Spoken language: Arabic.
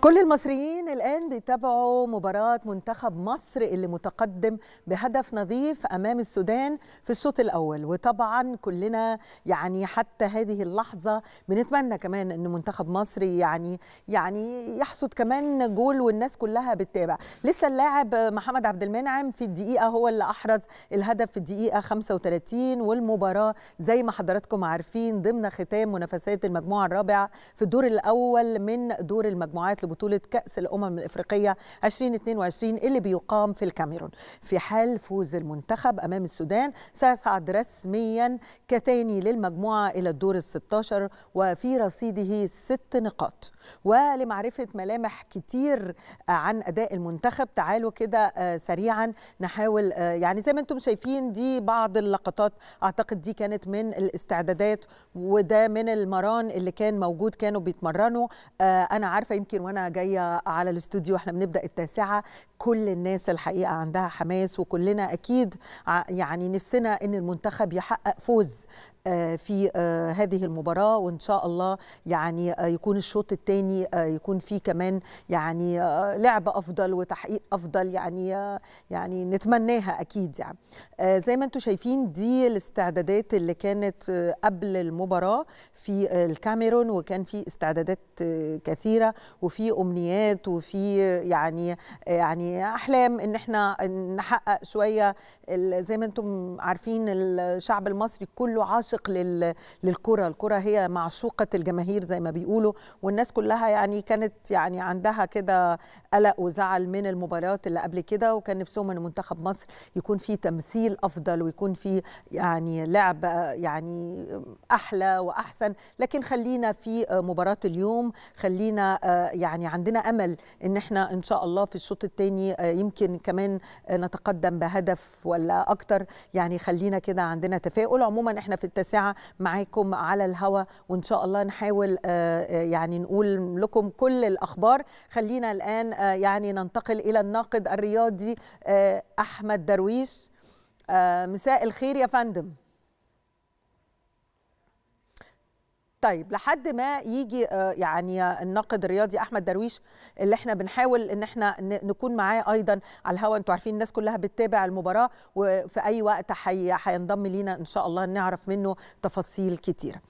كل المصريين الآن بيتابعوا مباراة منتخب مصر اللي متقدم بهدف نظيف أمام السودان في الشوط الأول وطبعا كلنا يعني حتى هذه اللحظة بنتمنى كمان أن منتخب مصر يعني يعني يحصد كمان جول والناس كلها بتتابع لسه اللاعب محمد عبد المنعم في الدقيقة هو اللي أحرز الهدف في الدقيقة 35 والمباراة زي ما حضراتكم عارفين ضمن ختام منافسات المجموعة الرابعة في الدور الأول من دور المجموعات لبطولة كأس الأمم الإفريقية 2022 اللي بيقام في الكاميرون في حال فوز المنتخب أمام السودان سيصعد رسميا كتاني للمجموعة إلى الدور ال 16 وفي رصيده ست نقاط ولمعرفة ملامح كتير عن أداء المنتخب تعالوا كده آه، سريعا نحاول آه، يعني زي ما انتم شايفين دي بعض اللقطات أعتقد دي كانت من الاستعدادات وده من المران اللي كان موجود كانوا بيتمرنوا آه، أنا عارفة يمكن وأنا وانا جايه على الاستوديو احنا بنبدا التاسعه كل الناس الحقيقه عندها حماس وكلنا اكيد يعني نفسنا ان المنتخب يحقق فوز آه، في آه، هذه المباراة وإن شاء الله يعني آه، يكون الشوط الثاني يكون فيه كمان يعني لعب أفضل وتحقيق أفضل يعني يعني نتمناها أكيد يعني زي ما أنتم شايفين دي الاستعدادات اللي كانت قبل المباراة في الكاميرون وكان في استعدادات كثيرة وفي أمنيات وفي يعني يعني أحلام إن إحنا نحقق شوية زي ما أنتم عارفين الشعب المصري كله عاشق عاشق للكره الكره هي معشوقه الجماهير زي ما بيقولوا والناس كلها يعني كانت يعني عندها كده قلق وزعل من المباريات اللي قبل كده وكان نفسهم ان منتخب مصر يكون فيه تمثيل افضل ويكون فيه يعني لعب يعني احلى واحسن لكن خلينا في مباراه اليوم خلينا آه، يعني عندنا امل ان احنا ان شاء الله في الشوط الثاني آه، يمكن كمان نتقدم بهدف ولا اكتر يعني خلينا كده عندنا تفاؤل عموما احنا في التس ساعة معاكم على الهواء وإن شاء الله نحاول آه، آه، يعني نقول لكم كل الأخبار خلينا الآن آه، يعني ننتقل إلى الناقد الرياضي أحمد درويش مساء الخير يا فندم طيب لحد ما يجي آه، يعني الناقد الرياضي احمد درويش اللي احنا بنحاول ان احنا نكون معاه ايضا على الهواء انتوا عارفين الناس كلها بتتابع المباراه وفي اي وقت هينضم لينا ان شاء الله نعرف منه تفاصيل كتيره